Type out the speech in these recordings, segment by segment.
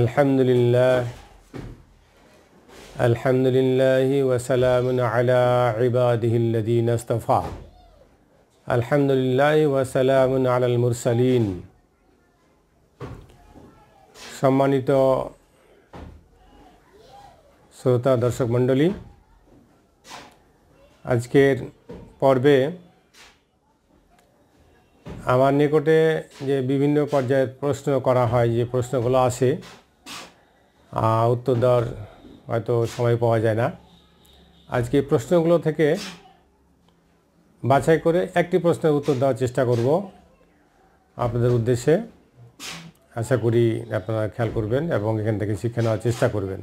الحمد لله الحمد لله وسلام على عباده الذين اصطفى الحمد لله وسلام على المرسلين সম্মানিত শ্রোতা দর্শক মণ্ডলী আজকের পর্বে আমার নিকটে যে বিভিন্ন পর্যায়ে প্রশ্ন করা হয় যে প্রশ্নগুলো আসে উত্তর দেওয়ার হয়তো সময় পাওয়া যায় না আজকে প্রশ্নগুলো থেকে বাছাই করে একটি প্রশ্নের উত্তর দেওয়ার চেষ্টা করব আপনাদের উদ্দেশ্যে আশা করি আপনারা খেয়াল করবেন এবং এখান থেকে শিক্ষা নেওয়ার চেষ্টা করবেন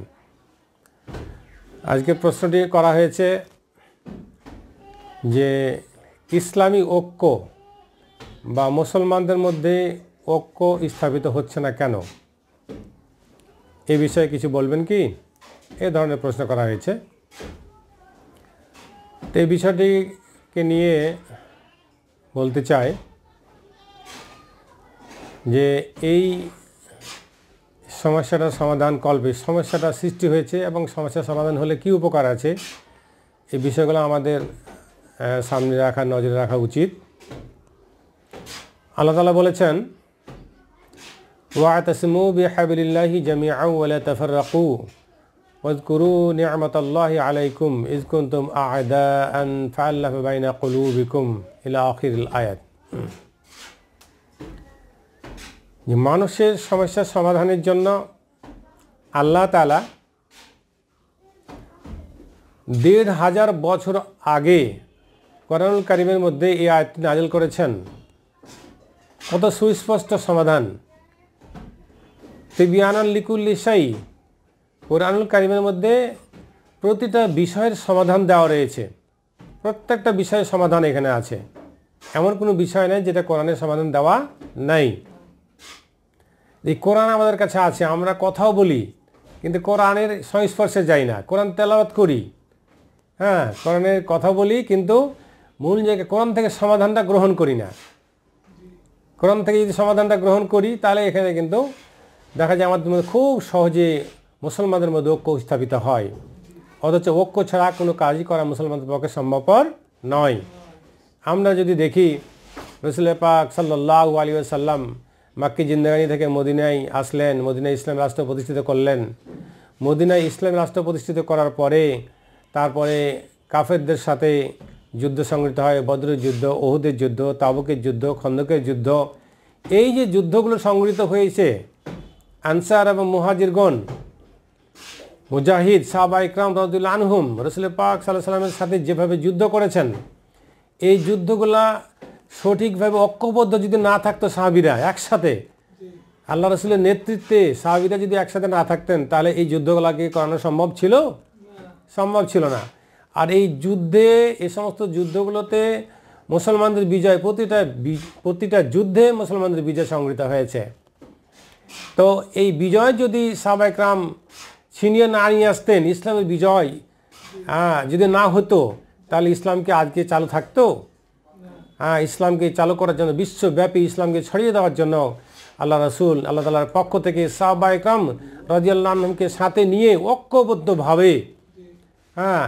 আজকে প্রশ্নটি করা হয়েছে যে ইসলামী ঐক্য বা মুসলমানদের মধ্যে ঐক্য স্থাপিত হচ্ছে না কেন এ বিষয়ে কিছু বলবেন কি এ ধরনের প্রশ্ন করা হয়েছে তো এই বিষয়টিকে নিয়ে বলতে চাই যে এই সমস্যাটা সমাধান কল্পে সমস্যাটা সৃষ্টি হয়েছে এবং সমস্যা সমাধান হলে কি উপকার আছে এই বিষয়গুলো আমাদের সামনে রাখা নজরে রাখা উচিত আল্লাহ তালা বলেছেন واعتصموا بحبل الله جميعا ولا تفرقوا واذكروا نعمة الله عليكم إذ كنتم أعداء فألف بين قلوبكم إلى آخر الآيات যে মানুষের সমস্যার সমাধানের জন্য আল্লাহ তালা দেড় হাজার বছর আগে করণুল কারিমের মধ্যে এই আয়াতটি নাজেল করেছেন কত সুস্পষ্ট সমাধান তিবিয়ানাল লিকুল্লি সাই কোরআনুল কারিমের মধ্যে প্রতিটা বিষয়ের সমাধান দেওয়া রয়েছে প্রত্যেকটা বিষয়ের সমাধান এখানে আছে এমন কোনো বিষয় নেই যেটা কোরআনের সমাধান দেওয়া নাই এই কোরআন আমাদের কাছে আছে আমরা কথাও বলি কিন্তু কোরআনের সংস্পর্শে যাই না কোরআন তেলাওয়াত করি হ্যাঁ কোরআনের কথা বলি কিন্তু মূল জায়গায় কোরআন থেকে সমাধানটা গ্রহণ করি না কোরআন থেকে যদি সমাধানটা গ্রহণ করি তাহলে এখানে কিন্তু দেখা যায় আমাদের মধ্যে খুব সহজে মুসলমানদের মধ্যে ঐক্য স্থাপিত হয় অথচ ঐক্য ছাড়া কোনো কাজই করা মুসলমানদের পক্ষে সম্ভবপর নয় আমরা যদি দেখি রসুল পাক সাল্লাহ আলী সাল্লাম মাক্কি জিন্দাগানি থেকে মদিনায় আসলেন মদিনায় ইসলাম রাষ্ট্র প্রতিষ্ঠিত করলেন মদিনায় ইসলাম রাষ্ট্র প্রতিষ্ঠিত করার পরে তারপরে কাফেরদের সাথে যুদ্ধ সংগঠিত হয় বদ্রের যুদ্ধ ওহুদের যুদ্ধ তাবুকের যুদ্ধ খন্দকের যুদ্ধ এই যে যুদ্ধগুলো সংগঠিত হয়েছে আনসার এবং মুহাজিরগণ মুজাহিদ সাহবা ইকরাম রহমতুল্লা আনহুম রসুল পাক সাল্লাহ সাল্লামের সাথে যেভাবে যুদ্ধ করেছেন এই যুদ্ধগুলা সঠিকভাবে ঐক্যবদ্ধ যদি না থাকতো সাহাবিরা একসাথে আল্লাহ রসুলের নেতৃত্বে সাহাবিরা যদি একসাথে না থাকতেন তাহলে এই যুদ্ধগুলাকে করানো সম্ভব ছিল সম্ভব ছিল না আর এই যুদ্ধে এ সমস্ত যুদ্ধগুলোতে মুসলমানদের বিজয় প্রতিটা প্রতিটা যুদ্ধে মুসলমানদের বিজয় সংগৃহীত হয়েছে তো এই বিজয় যদি রাম ছিনিয়ে না নিয়ে আসতেন ইসলামের বিজয় হ্যাঁ যদি না হতো তাহলে ইসলামকে আজকে চালু থাকতো হ্যাঁ ইসলামকে চালু করার জন্য বিশ্বব্যাপী ইসলামকে ছড়িয়ে দেওয়ার জন্য আল্লাহ রসুল আল্লাহ তালার পক্ষ থেকে সাহবা একরাম রাজিয়াল্লাহকে সাথে নিয়ে ঐক্যবদ্ধভাবে হ্যাঁ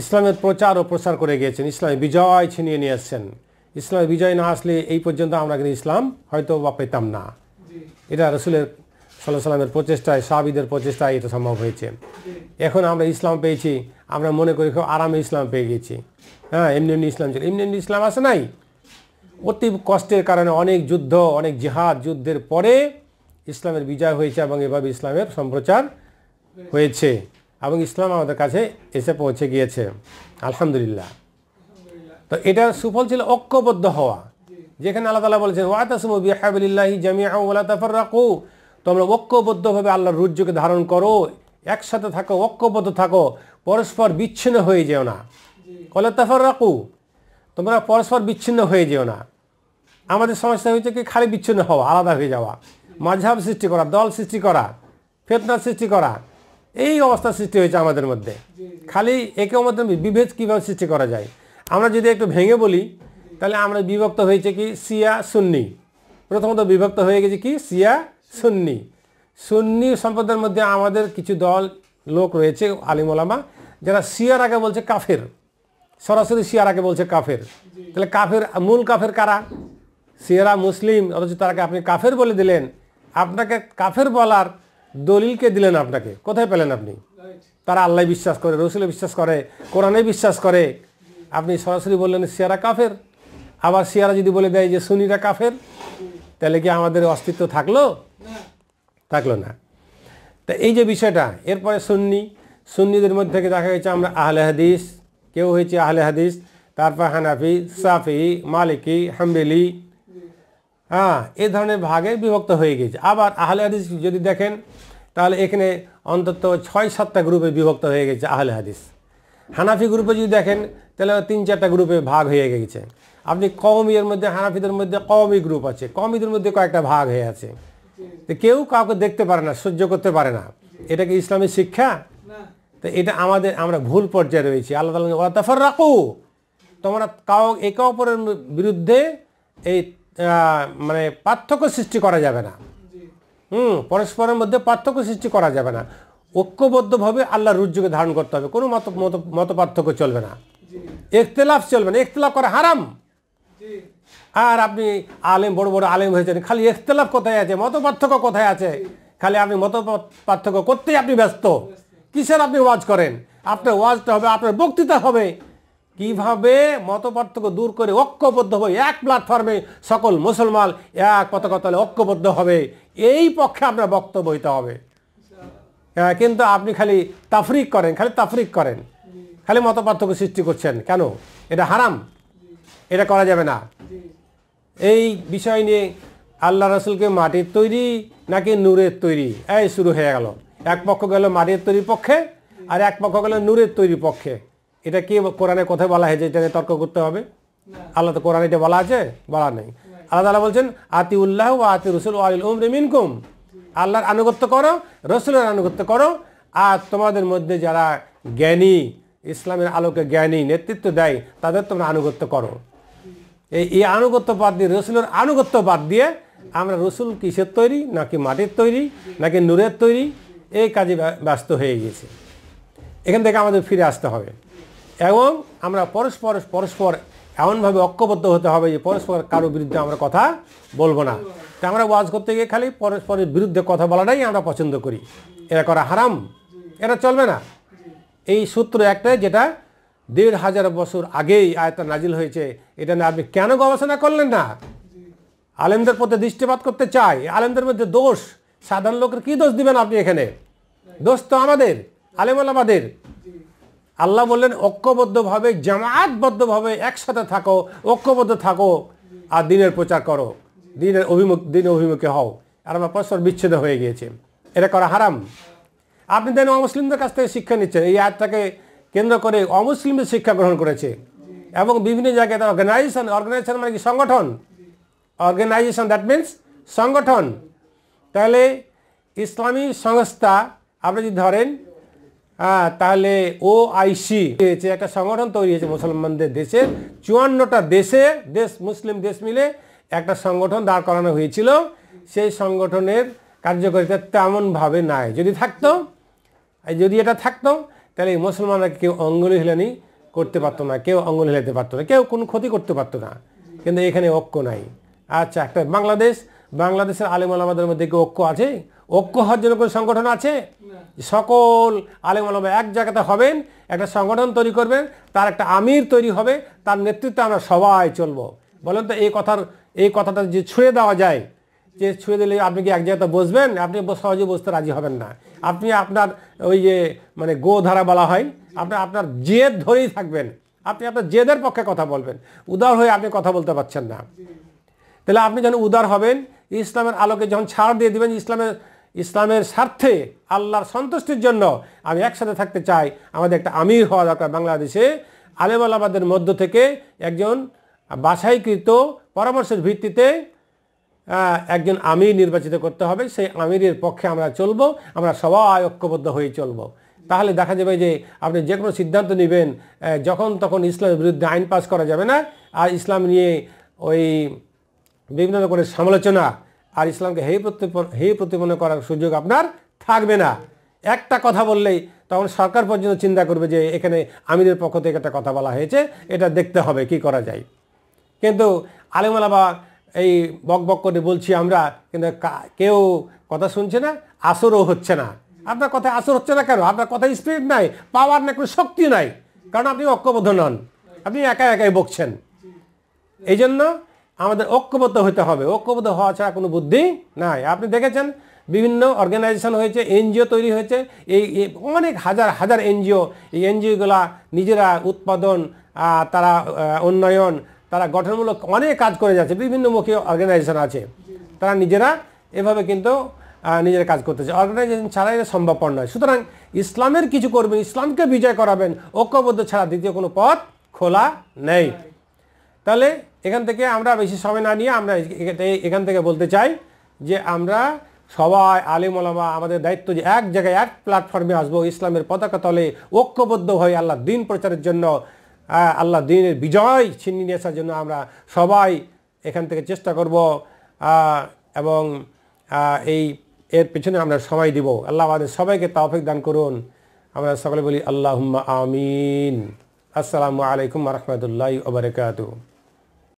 ইসলামের প্রচার ও প্রসার করে গিয়েছেন ইসলামের বিজয় ছিনিয়ে নিয়ে আসছেন ইসলামের বিজয় না আসলে এই পর্যন্ত আমরা কিন্তু ইসলাম হয়তো বা পেতাম না এটা রসুলের সাল্লাহ সাল্লামের প্রচেষ্টায় সাবিদের প্রচেষ্টায় এটা সম্ভব হয়েছে এখন আমরা ইসলাম পেয়েছি আমরা মনে করি খুব আরামে ইসলাম পেয়ে গেছি হ্যাঁ এমনি এমনি ইসলাম ছিল এমনি এমনি ইসলাম আসে নাই অতি কষ্টের কারণে অনেক যুদ্ধ অনেক জিহাদ যুদ্ধের পরে ইসলামের বিজয় হয়েছে এবং এভাবে ইসলামের সম্প্রচার হয়েছে এবং ইসলাম আমাদের কাছে এসে পৌঁছে গিয়েছে আলহামদুলিল্লাহ তো এটার সুফল ছিল ঐক্যবদ্ধ হওয়া যেখানে আল্লাহ তালা বলেছেন ওয়াতাসমু বিহাবিল্লাহি জামিয়া ওলা তাফার রাখো তোমরা ঐক্যবদ্ধভাবে আল্লাহর রুজ্জকে ধারণ করো একসাথে থাকো ঐক্যবদ্ধ থাকো পরস্পর বিচ্ছিন্ন হয়ে যেও না ওলা তাফার রাখু তোমরা পরস্পর বিচ্ছিন্ন হয়ে যেও না আমাদের সমস্যা হয়েছে কি খালি বিচ্ছিন্ন হওয়া আলাদা হয়ে যাওয়া মাঝাব সৃষ্টি করা দল সৃষ্টি করা ফেতনা সৃষ্টি করা এই অবস্থা সৃষ্টি হয়েছে আমাদের মধ্যে খালি একে মধ্যে বিভেদ কীভাবে সৃষ্টি করা যায় আমরা যদি একটু ভেঙে বলি তাহলে আমরা বিভক্ত হয়েছে কি সিয়া সুন্নি প্রথমত বিভক্ত হয়ে গেছে কি সিয়া সুন্নি সুন্নি সম্পদের মধ্যে আমাদের কিছু দল লোক রয়েছে আলিমোলামা যারা সিয়ার আগে বলছে কাফের সরাসরি সিয়ার আগে বলছে কাফের তাহলে কাফের মূল কাফের কারা সিয়ারা মুসলিম অথচ তারাকে আপনি কাফের বলে দিলেন আপনাকে কাফের বলার দলিলকে দিলেন আপনাকে কোথায় পেলেন আপনি তারা আল্লাহ বিশ্বাস করে রসুলে বিশ্বাস করে কোরআনে বিশ্বাস করে আপনি সরাসরি বললেন সিয়ারা কাফের আবার শিয়ারা যদি বলে দেয় যে সুনিরা কাফের তাহলে কি আমাদের অস্তিত্ব থাকলো থাকলো না তা এই যে বিষয়টা এরপরে সুন্নি সুন্নিদের মধ্যে থেকে দেখা গেছে আমরা আহলে হাদিস কেউ হয়েছে আহলে হাদিস তারপর হানাফি সাফি মালিকি হাম্বেলি হ্যাঁ এ ধরনের ভাগে বিভক্ত হয়ে গেছে আবার আহলে হাদিস যদি দেখেন তাহলে এখানে অন্তত ছয় সাতটা গ্রুপে বিভক্ত হয়ে গেছে আহলে হাদিস হানাফি গ্রুপে যদি দেখেন তাহলে তিন চারটা গ্রুপে ভাগ হয়ে গেছে আপনি কওমিয়ের মধ্যে হানাফিদের মধ্যে কওমি গ্রুপ আছে কমিদের মধ্যে কয়েকটা ভাগ হয়ে আছে তো কেউ কাউকে দেখতে পারে না সহ্য করতে পারে না এটা কি ইসলামের শিক্ষা তো এটা আমাদের আমরা ভুল পর্যায়ে রয়েছি আল্লাহ ওরা তাফার রাখো তোমরা কাউ একে অপরের বিরুদ্ধে এই মানে পার্থক্য সৃষ্টি করা যাবে না হুম পরস্পরের মধ্যে পার্থক্য সৃষ্টি করা যাবে না ঐক্যবদ্ধভাবে আল্লাহ রুজ্জুকে ধারণ করতে হবে কোনো মত মত পার্থক্য চলবে না একতলাফ চলবে না একতলাফ করা হারাম আর আপনি আলেম বড় বড় আলেম হয়েছেন খালি এখতলাফ কোথায় আছে মত পার্থক্য কোথায় আছে খালি আপনি মত পার্থক্য করতেই আপনি ব্যস্ত কিসের আপনি ওয়াজ করেন আপনার ওয়াজটা হবে আপনার বক্তৃতা হবে কিভাবে মত পার্থক্য দূর করে ঐক্যবদ্ধ হবে এক প্ল্যাটফর্মে সকল মুসলমান এক পতাকতলে ঐক্যবদ্ধ হবে এই পক্ষে আপনার বক্তব্য হইতে হবে হ্যাঁ কিন্তু আপনি খালি তাফরিক করেন খালি তাফরিক করেন খালি মত পার্থক্য সৃষ্টি করছেন কেন এটা হারাম এটা করা যাবে না এই বিষয় নিয়ে আল্লাহ রসুলকে মাটির তৈরি নাকি নূরের তৈরি এই শুরু হয়ে গেল এক পক্ষ গেল মাটির তৈরি পক্ষে আর এক পক্ষ গেল নূরের তৈরি পক্ষে এটা কি কোরআনে কোথায় বলা হয়েছে এটা তর্ক করতে হবে আল্লাহ তো কোরআন এটা বলা আছে বলা নেই আল্লাহ তালা বলছেন আতি উল্লাহ ও আতি রসুল মিনকুম আল্লাহর আনুগত্য করো রসুলের আনুগত্য করো আর তোমাদের মধ্যে যারা জ্ঞানী ইসলামের আলোকে জ্ঞানী নেতৃত্ব দেয় তাদের তোমরা আনুগত্য করো এই আনুগত্য বাদ দিয়ে রসুলের আনুগত্য বাদ দিয়ে আমরা রসুল কিসের তৈরি নাকি মাটির তৈরি নাকি নূরের তৈরি এই কাজে ব্যস্ত হয়ে গিয়েছে এখান থেকে আমাদের ফিরে আসতে হবে এবং আমরা পরস্পর পরস্পর এমনভাবে ঐক্যবদ্ধ হতে হবে যে পরস্পর কারো বিরুদ্ধে আমরা কথা বলবো না তা আমরা ওয়াজ করতে গিয়ে খালি পরস্পরের বিরুদ্ধে কথা বলাটাই আমরা পছন্দ করি এটা করা হারাম এটা চলবে না এই সূত্র একটাই যেটা দেড় হাজার বছর আগেই আয়তা নাজিল হয়েছে এটা নিয়ে আপনি কেন গবেষণা করলেন না আলেমদের প্রতি দৃষ্টিপাত করতে চাই আলেমদের মধ্যে দোষ সাধারণ লোকের কি দোষ দিবেন আপনি এখানে দোষ তো আমাদের আলেম আলামাদের আল্লাহ বললেন ঐক্যবদ্ধভাবে জামায়াতবদ্ধভাবে একসাথে থাকো ঐক্যবদ্ধ থাকো আর দিনের প্রচার করো দিনের অভিমুখ দিন অভিমুখে হও আর আমার পরস্পর বিচ্ছেদ হয়ে গিয়েছে এটা করা হারাম আপনি দেন মুসলিমদের কাছ থেকে শিক্ষা নিচ্ছেন এই আয়াতটাকে কেন্দ্র করে অমুসলিমদের শিক্ষা গ্রহণ করেছে এবং বিভিন্ন জায়গায় তার অর্গানাইজেশন অর্গানাইজেশন মানে কি সংগঠন অর্গানাইজেশন দ্যাট মিন্স সংগঠন তাহলে ইসলামী সংস্থা আপনি যদি ধরেন হ্যাঁ তাহলে ও আইসি হয়েছে একটা সংগঠন তৈরি হয়েছে মুসলমানদের দেশে চুয়ান্নটা দেশে দেশ মুসলিম দেশ মিলে একটা সংগঠন দাঁড় করানো হয়েছিল সেই সংগঠনের কার্যকারিতা তেমনভাবে নাই যদি থাকতো যদি এটা থাকতো তাহলে এই মুসলমানরা কেউ হিলানি করতে পারতো না কেউ অঙ্গল হিলাতে পারতো না কেউ কোনো ক্ষতি করতে পারতো না কিন্তু এখানে ঐক্য নাই আচ্ছা একটা বাংলাদেশ বাংলাদেশের আলিম আলামাদের মধ্যে কেউ ঐক্য আছে ঐক্য হওয়ার জন্য কোনো সংগঠন আছে সকল আলিম আলমা এক জায়গাতে হবেন একটা সংগঠন তৈরি করবেন তার একটা আমির তৈরি হবে তার নেতৃত্বে আমরা সবাই চলবো বলেন তো এই কথার এই কথাটা যে ছুঁয়ে দেওয়া যায় যে ছুঁয়ে দিলে আপনি কি এক জায়গাতে বসবেন আপনি সহজে বসতে রাজি হবেন না আপনি আপনার ওই যে মানে গো ধারা বলা হয় আপনার আপনার জেদ ধরেই থাকবেন আপনি আপনার জেদের পক্ষে কথা বলবেন উদার হয়ে আপনি কথা বলতে পারছেন না তাহলে আপনি যখন উদার হবেন ইসলামের আলোকে যখন ছাড় দিয়ে দেবেন ইসলামের ইসলামের স্বার্থে আল্লাহর সন্তুষ্টির জন্য আমি একসাথে থাকতে চাই আমাদের একটা আমির হওয়া দরকার বাংলাদেশে আলেম আলামাদের মধ্য থেকে একজন বাছাইকৃত পরামর্শের ভিত্তিতে একজন আমির নির্বাচিত করতে হবে সেই আমিরের পক্ষে আমরা চলবো আমরা সবাই ঐক্যবদ্ধ হয়ে চলবো তাহলে দেখা যাবে যে আপনি যে কোনো সিদ্ধান্ত নেবেন যখন তখন ইসলামের বিরুদ্ধে আইন পাস করা যাবে না আর ইসলাম নিয়ে ওই বিভিন্ন রকমের সমালোচনা আর ইসলামকে হেই প্রতিপন হেই প্রতিপন্ন করার সুযোগ আপনার থাকবে না একটা কথা বললেই তখন সরকার পর্যন্ত চিন্তা করবে যে এখানে আমিরের পক্ষ থেকে একটা কথা বলা হয়েছে এটা দেখতে হবে কি করা যায় কিন্তু আলিমালাবা এই বক বক করে বলছি আমরা কিন্তু কেউ কথা শুনছে না আসরও হচ্ছে না আপনার কথা আসর হচ্ছে না কেন আপনার কথা স্পিড নাই পাওয়ার না কোনো শক্তি নাই কারণ আপনি ঐক্যবদ্ধ নন আপনি একা একাই বকছেন এই জন্য আমাদের ঐক্যবদ্ধ হতে হবে ঐক্যবদ্ধ হওয়া ছাড়া কোনো বুদ্ধি নাই আপনি দেখেছেন বিভিন্ন অর্গানাইজেশন হয়েছে এনজিও তৈরি হয়েছে এই অনেক হাজার হাজার এনজিও এই এনজিওগুলা নিজেরা উৎপাদন তারা উন্নয়ন তারা গঠনমূলক অনেক কাজ করে যাচ্ছে বিভিন্নমুখী অর্গানাইজেশন আছে তারা নিজেরা এভাবে কিন্তু নিজের কাজ করতেছে অর্গানাইজেশন ছাড়া এটা সম্ভবপর নয় সুতরাং ইসলামের কিছু করবেন ইসলামকে বিজয় করাবেন ঐক্যবদ্ধ ছাড়া দ্বিতীয় কোনো পথ খোলা নেই তাহলে এখান থেকে আমরা বেশি সময় না নিয়ে আমরা এখান থেকে বলতে চাই যে আমরা সবাই আলিম ওলামা আমাদের দায়িত্ব যে এক জায়গায় এক প্ল্যাটফর্মে আসবো ইসলামের পতাকা তলে ঐক্যবদ্ধ হয়ে আল্লাহ দিন প্রচারের জন্য হ্যাঁ, আল্লাহ দিনের বিজয় ছিনিয়ে আসার জন্য আমরা সবাই এখান থেকে চেষ্টা করব এবং এই এর পেছনে আমরা সময় দিব আল্লাহ আমাদের সবাইকে তাওফিক দান করুন আমরা সকলে বলি আল্লাহ আমিন আসসালামু আলাইকুম রহমতুল্লাহ ওবরাকাতু